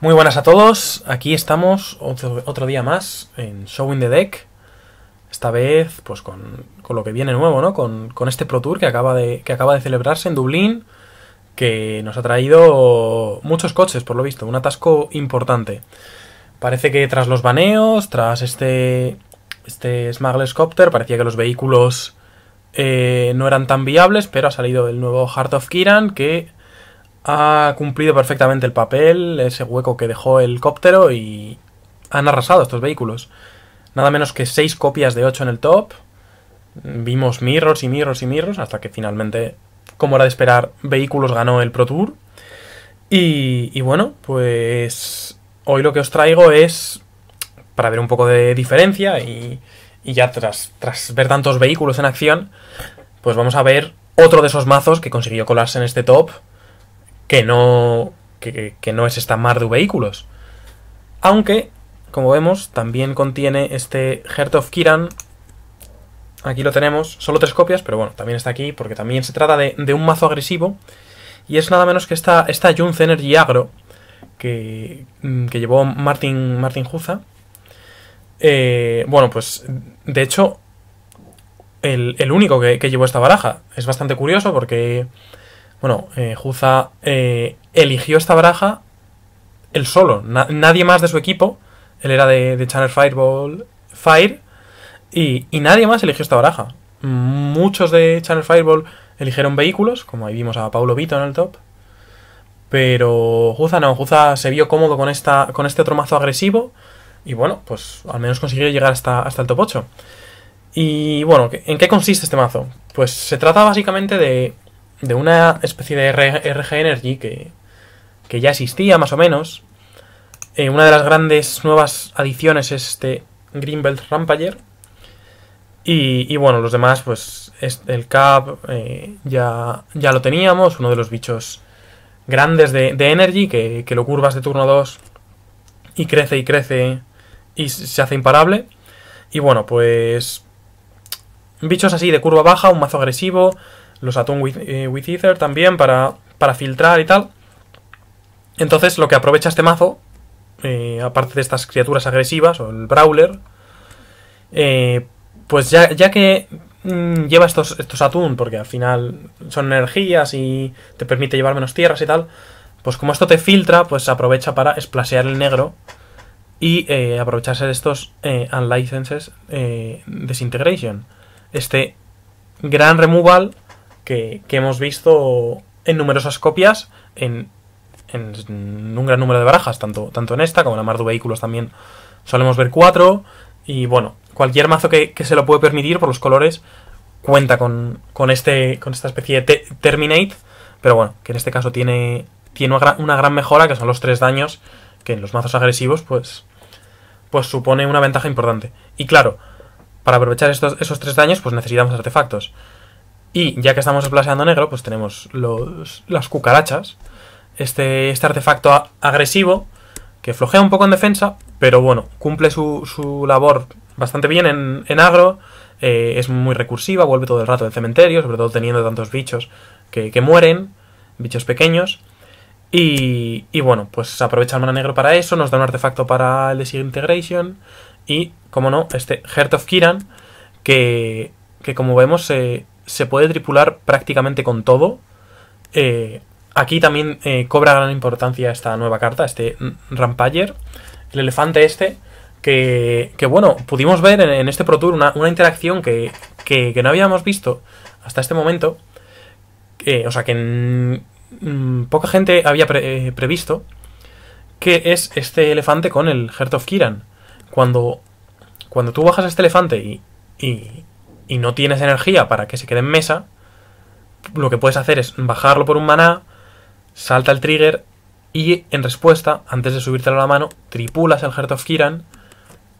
Muy buenas a todos, aquí estamos otro, día más en Showing the Deck. Esta vez, pues con, lo que viene nuevo, ¿no? Con, este Pro Tour que acaba, de, que acaba de celebrarse en Dublín, que nos ha traído muchos coches, por lo visto, un atasco importante. Parece que tras los baneos, tras este, este Smuggler's Copter, parecía que los vehículos eh, no eran tan viables, pero ha salido el nuevo Heart of Kiran que ha cumplido perfectamente el papel, ese hueco que dejó el cóptero y han arrasado estos vehículos. Nada menos que 6 copias de 8 en el top. Vimos mirros y mirros y mirros hasta que finalmente, como era de esperar, vehículos ganó el Pro Tour. Y, bueno, pues hoy lo que os traigo es para ver un poco de diferencia y, y ya tras, tras ver tantos vehículos en acción, pues vamos a ver otro de esos mazos que consiguió colarse en este top que no, que, no es esta mar de vehículos. Aunque, como vemos, también contiene este Heart of Kiran. Aquí lo tenemos, solo tres copias, pero bueno, también está aquí porque también se trata de, un mazo agresivo. Y es nada menos que esta, esta Junce Energy Agro que, mm, que llevó Martin, Martin Juza. Eh, bueno, pues de hecho, el, único que llevó esta baraja. Es bastante curioso porque bueno, Juza eh, eh, eligió esta baraja él solo, nadie más de su equipo. Él era de, Channel Fireball Fire y, nadie más eligió esta baraja. Muchos de Channel Fireball eligieron vehículos, como ahí vimos a Paulo Vito en el top. Pero Juza no, Juza se vio cómodo con, esta, con este otro mazo agresivo. Y bueno, pues al menos consiguió llegar hasta, hasta el top 8. Y bueno, ¿en qué consiste este mazo? Pues se trata básicamente de de una especie de RG Energy que, que ya existía más o menos. Eh, una de las grandes nuevas adiciones es este Greenbelt Rampager. Y, y bueno, los demás, pues el Cap eh, ya, ya lo teníamos, uno de los bichos grandes de, Energy que, que, lo curvas de turno 2 y crece y crece y se hace imparable. Y bueno, pues bichos así de curva baja, un mazo agresivo, los atún eh, with, Ether también para, para filtrar y tal. Entonces lo que aprovecha este mazo, eh, aparte de estas criaturas agresivas o el Brawler, eh, pues ya, que mm, lleva estos, estos atún, porque al final son energías y te permite llevar menos tierras y tal, pues como esto te filtra, pues se aprovecha para esplasear el negro y aprovecharse de estos Unlicenses Desintegration. Este gran removal que, hemos visto en numerosas copias en, un gran número de barajas, tanto, tanto en esta como en la Mar de Vehículos también solemos ver cuatro. Y bueno, cualquier mazo que, se lo puede permitir por los colores cuenta con, con este, con esta especie de Terminate, pero bueno, que en este caso tiene, tiene una, gran, mejora, que son los tres daños, que en los mazos agresivos pues, pues supone una ventaja importante. Y claro, para aprovechar estos, esos tres daños pues necesitamos artefactos. Y ya que estamos desplazando negro, pues tenemos los, las cucarachas. Este, este artefacto agresivo que flojea un poco en defensa, pero bueno, cumple su, labor bastante bien en, agro. Eh, es muy recursiva, vuelve todo el rato del cementerio, sobre todo teniendo tantos bichos que, mueren, bichos pequeños. Y, y, bueno, pues aprovecha el mana negro para eso, nos da un artefacto para el Integration y, como no, este Heart of Kiran, que, que como vemos se eh, se puede tripular prácticamente con todo. Eh, aquí también eh, cobra gran importancia esta nueva carta, este Rampager, el elefante este, que, bueno, pudimos ver en, este Pro Tour una, interacción que, no habíamos visto hasta este momento, eh, o sea, que poca gente había previsto, que es este elefante con el Heart of Kiran. Cuando, cuando tú bajas a este elefante y, y no tienes energía para que se quede en mesa, lo que puedes hacer es bajarlo por un maná, salta el trigger y en respuesta, antes de subírtelo a la mano, tripulas el Heart of Kiran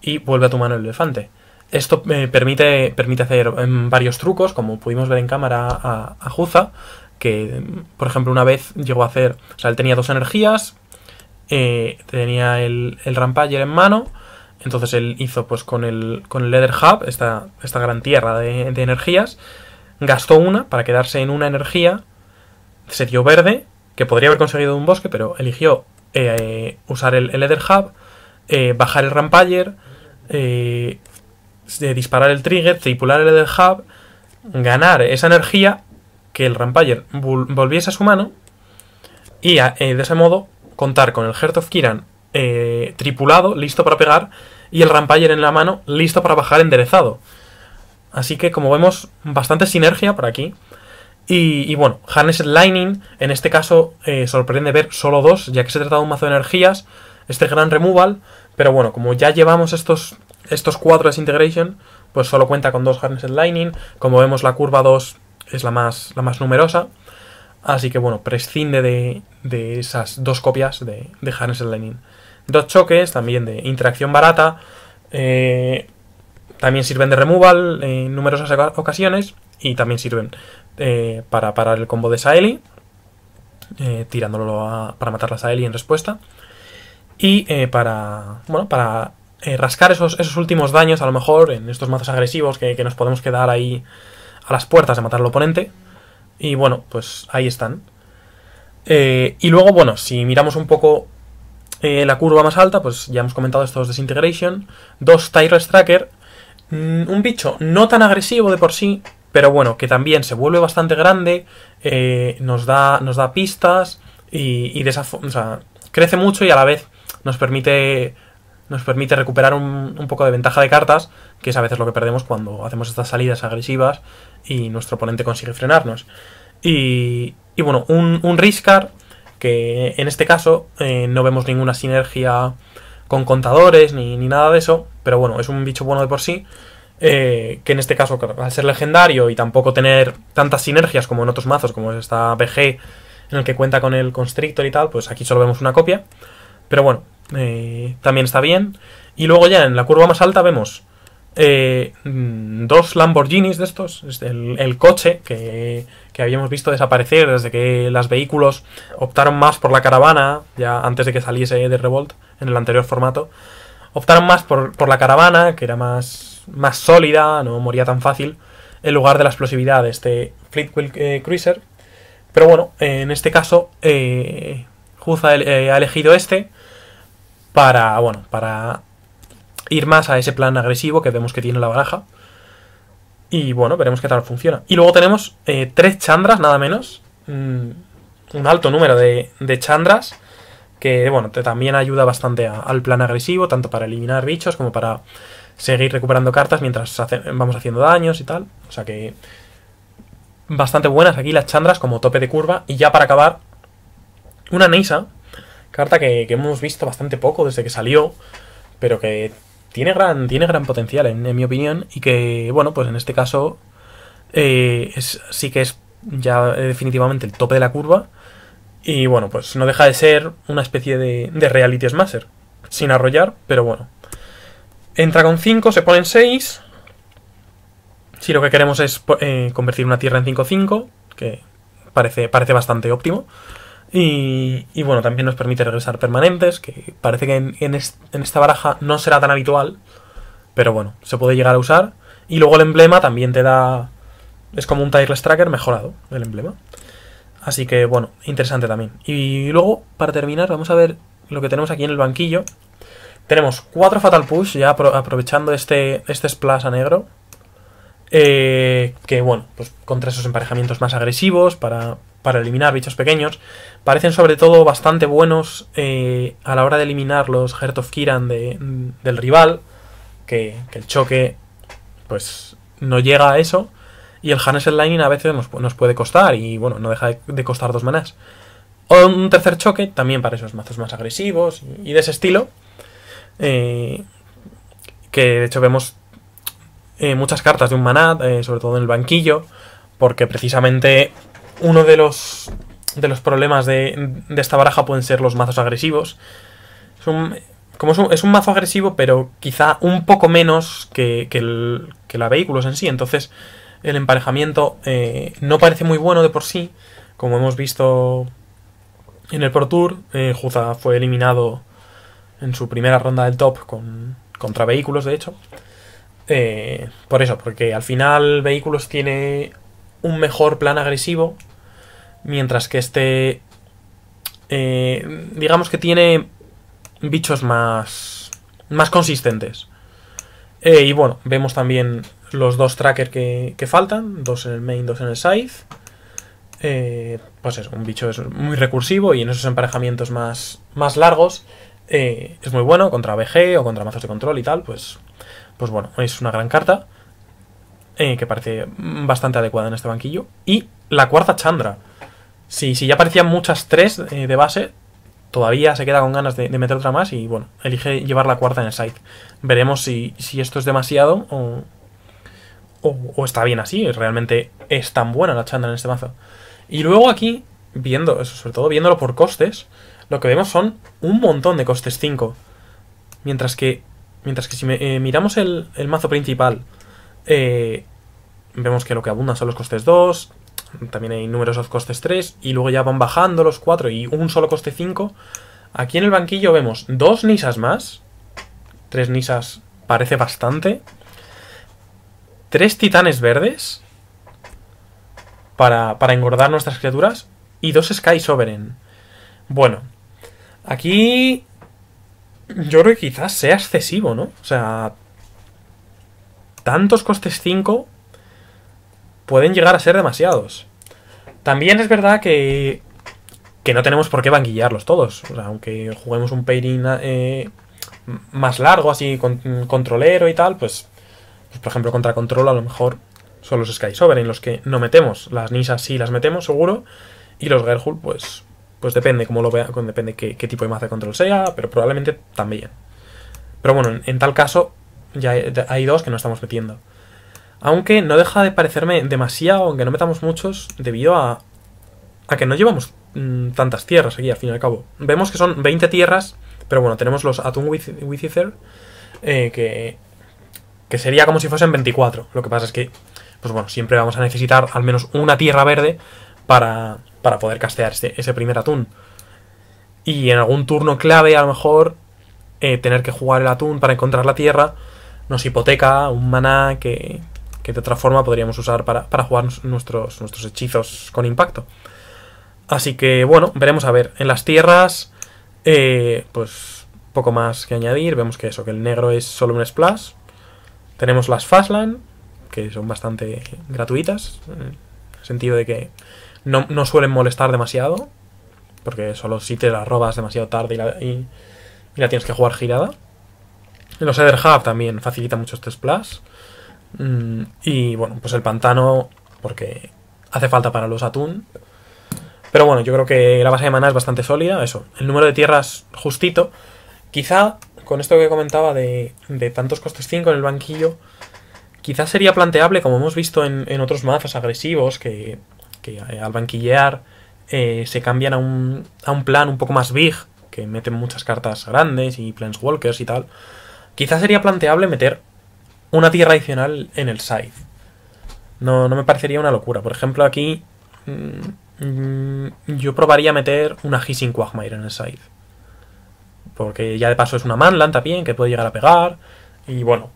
y vuelve a tu mano el elefante. Esto eh, permite, permite hacer em, varios trucos, como pudimos ver en cámara a, Juza, que por ejemplo una vez llegó a hacer, o sea, él tenía dos energías, eh, tenía el, el Rampager en mano, entonces él hizo pues con el, con el Leather Hub, esta, esta gran tierra de, energías, gastó una para quedarse en una energía, se dio verde, que podría haber conseguido un bosque, pero eligió eh, usar el, el, Leather Hub, eh, bajar el Rampager, eh, disparar el Trigger, tripular el Leather Hub, ganar esa energía, que el Rampager volviese a su mano, y eh, de ese modo contar con el Heart of Kiran eh, tripulado, listo para pegar, y el Rampager en la mano, listo para bajar enderezado. Así que, como vemos, bastante sinergia por aquí. Y, bueno, Harness Lightning, en este caso, eh, sorprende ver solo dos, ya que se trata de un mazo de energías, este gran removal, pero bueno, como ya llevamos estos, estos cuatro Integration, pues solo cuenta con dos Harness Lightning, como vemos la curva 2 es la más, la más numerosa, así que bueno, prescinde de, esas dos copias de, de Harness Lightning. Dos choques, también de interacción barata. Eh, también sirven de removal en numerosas ocasiones. Y también sirven eh, para parar el combo de Saeli. Eh, tirándolo para matar a Saeli en respuesta. Y para. Bueno, para rascar esos, esos, últimos daños, a lo mejor, en estos mazos agresivos que, nos podemos quedar ahí a las puertas de matar al oponente. Y bueno, pues ahí están. y luego, bueno, si miramos un poco eh, la curva más alta, pues ya hemos comentado estos Desintegration. Dos Tyrus Tracker. Mm, un bicho no tan agresivo de por sí, pero bueno, que también se vuelve bastante grande, eh, nos, da, nos da pistas y, de esa, crece mucho y a la vez nos permite, nos permite recuperar un, poco de ventaja de cartas, que es a veces lo que perdemos cuando hacemos estas salidas agresivas y nuestro oponente consigue frenarnos. Y, bueno, un, un que en este caso eh, no vemos ninguna sinergia con contadores ni, nada de eso, pero bueno, es un bicho bueno de por sí, eh, que en este caso al ser legendario y tampoco tener tantas sinergias como en otros mazos, como esta BG en el que cuenta con el Constrictor y tal, pues aquí solo vemos una copia, pero bueno, eh, también está bien. Y luego ya en la curva más alta vemos mm, dos Lamborghinis de estos, el coche que, que habíamos visto desaparecer desde que los vehículos optaron más por la caravana, ya antes de que saliese de Revolt en el anterior formato, optaron más por, la caravana, que era más, más sólida, no moría tan fácil, en lugar de la explosividad de este eh, Cruiser. Pero bueno, en este caso, eh, eh, ha elegido este para, bueno, para ir más a ese plan agresivo que vemos que tiene la baraja. Y bueno, veremos qué tal funciona. Y luego tenemos eh, tres chandras, nada menos. Mm, un alto número de, chandras. Que bueno, también ayuda bastante al plan agresivo, tanto para eliminar bichos como para seguir recuperando cartas mientras vamos haciendo daños y tal. O sea que. Bastante buenas aquí las chandras como tope de curva. Y ya para acabar, una Neisa. Carta que hemos visto bastante poco desde que salió. Pero que tiene gran, tiene gran potencial, en, mi opinión, y que, bueno, pues en este caso eh, sí que es ya eh, definitivamente el tope de la curva. Y bueno, pues no deja de ser una especie de, de reality smasher. Sin arrollar, pero bueno. Entra con 5, se pone en 6. Si lo que queremos es eh, convertir una tierra en 5-5, que parece, parece bastante óptimo. Y, bueno, también nos permite regresar permanentes, que parece que en, esta baraja no será tan habitual, pero bueno, se puede llegar a usar. Y luego el emblema también te da... Es como un Tireless Tracker mejorado, el emblema. Así que bueno, interesante también. Y luego, para terminar, vamos a ver lo que tenemos aquí en el banquillo. Tenemos cuatro Fatal Push, ya aprovechando este, este Splash a negro. Eh, que bueno, pues contra esos emparejamientos más agresivos, para, eliminar bichos pequeños, parecen sobre todo bastante buenos eh, a la hora de eliminar los Heart of Kiran del rival, que, el choque pues no llega a eso, y el el Lightning a veces nos, puede costar, y bueno, no deja de, costar dos manás. O un tercer choque, también para esos mazos más agresivos y de ese estilo. Eh, que de hecho vemos eh, muchas cartas de un maná, eh, sobre todo en el banquillo, porque precisamente uno de los, de los problemas de, esta baraja pueden ser los mazos agresivos. Es un, como es un, mazo agresivo, pero quizá un poco menos que, que, la vehículos en sí, entonces el emparejamiento eh, no parece muy bueno de por sí, como hemos visto en el Pro Tour, Juza fue eliminado en su primera ronda del top con, contra vehículos, de hecho. Eh, por eso, porque al final Vehículos tiene un mejor plan agresivo, mientras que este, eh, digamos que tiene bichos más, más consistentes. Eh, y bueno, vemos también los dos trackers que, faltan, dos en el main, dos en el side. pues es un bicho muy recursivo y en esos emparejamientos más, más largos es muy bueno contra BG o contra mazos de control y tal, pues pues bueno, es una gran carta eh, que parece bastante adecuada en este banquillo. Y la cuarta Chandra. Si, ya parecían muchas tres eh, de base, todavía se queda con ganas de, meter otra más y bueno, elige llevar la cuarta en el side. Veremos si, esto es demasiado o, está bien así. Realmente es tan buena la Chandra en este mazo. Y luego aquí, viendo, sobre todo viéndolo por costes, lo que vemos son un montón de costes 5. Mientras que Mientras que si eh, miramos el, mazo principal, eh, vemos que lo que abundan son los costes 2, también hay numerosos costes 3, y luego ya van bajando los 4 y un solo coste 5. Aquí en el banquillo vemos dos Nisas más, tres Nisas parece bastante, tres Titanes verdes para, para engordar nuestras criaturas y dos Sky Sovereign. Bueno, aquí yo creo que quizás sea excesivo, ¿no? O sea, tantos costes 5 pueden llegar a ser demasiados. También es verdad que, que no tenemos por qué banquillarlos todos. O sea, aunque juguemos un pairing eh, más largo, así, con, controlero y tal, pues, pues, por ejemplo, contra control a lo mejor son los Sky en los que no metemos. Las Nisas sí las metemos, seguro. Y los Gerhul, pues, pues depende cómo lo vea, depende qué, tipo de maza de control sea, pero probablemente también. Pero bueno, en, tal caso ya hay, dos que no estamos metiendo. Aunque no deja de parecerme demasiado, aunque no metamos muchos, debido a, a que no llevamos mm, tantas tierras aquí, al fin y al cabo. Vemos que son 20 tierras, pero bueno, tenemos los Atum Wither, eh, que, que sería como si fuesen 24. Lo que pasa es que, pues bueno, siempre vamos a necesitar al menos una tierra verde para, para poder castear ese, primer atún. Y en algún turno clave, a lo mejor, eh, tener que jugar el atún para encontrar la tierra nos hipoteca un maná que, que de otra forma podríamos usar para, jugar nuestros, nuestros hechizos con impacto. Así que bueno, veremos a ver. En las tierras, eh, pues poco más que añadir. Vemos que eso, que el negro es solo un splash. Tenemos las Fastland, que son bastante gratuitas, en el sentido de que no, suelen molestar demasiado, porque solo si te la robas demasiado tarde y la, tienes que jugar girada. Los Ether también facilita mucho este splash. Mm, y bueno, pues el pantano, porque hace falta para los atún. Pero bueno, yo creo que la base de maná es bastante sólida. Eso, el número de tierras justito. Quizá, con esto que comentaba de, de tantos costes 5 en el banquillo, quizá sería planteable, como hemos visto en, en otros mazos agresivos, que eh, al banquillear eh, se cambian a un, a un plan un poco más big, que meten muchas cartas grandes y walkers y tal, quizás sería planteable meter una tierra adicional en el side. No, no me parecería una locura. Por ejemplo, aquí mm, mm, yo probaría meter una Hissing Quagmire en el side. Porque ya de paso es una Manland también, que puede llegar a pegar. Y bueno,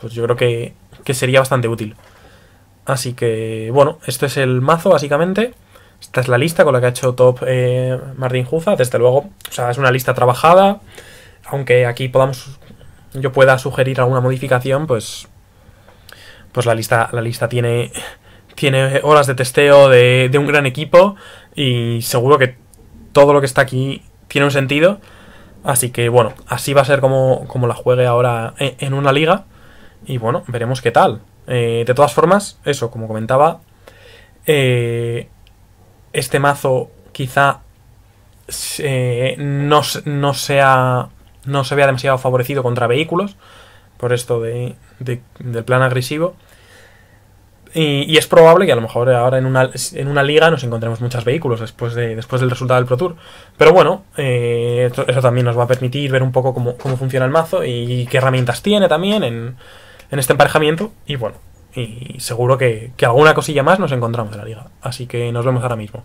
pues yo creo que sería bastante útil. Así que, bueno, este es el mazo básicamente. Esta es la lista con la que ha hecho Top eh, Martín Juza. Desde luego, o sea, es una lista trabajada. Aunque aquí podamos, yo pueda sugerir alguna modificación, pues, pues la lista, la lista tiene, tiene horas de testeo de, un gran equipo y seguro que todo lo que está aquí tiene un sentido. Así que bueno, así va a ser como, la juegue ahora e-, en una liga. Y bueno, veremos qué tal. Eh, de todas formas, eso, como comentaba, eh, este mazo quizá eh, no, no, sea, no se vea demasiado favorecido contra vehículos, por esto de, del plan agresivo. Y, es probable que a lo mejor ahora en una, en una liga nos encontremos muchos vehículos después, de, después del resultado del Pro Tour. Pero bueno, eso también nos va a permitir ver un poco cómo, cómo funciona el mazo y qué herramientas tiene también en, en este emparejamiento. Y bueno, y seguro que, que alguna cosilla más nos encontramos en la liga. Así que nos vemos ahora mismo.